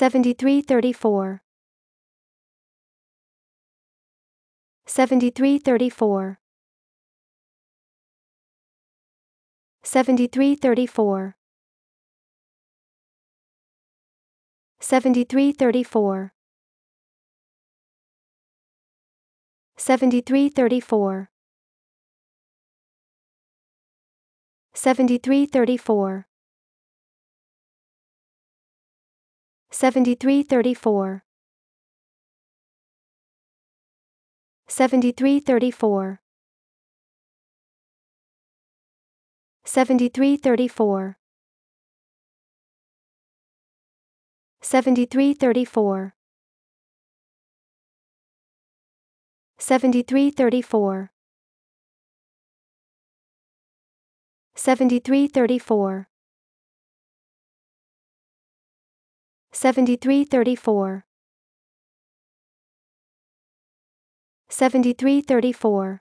7334 7334 7334 7334 7334 7334 7334 7334 7334 7334 7334 7334 7334 7334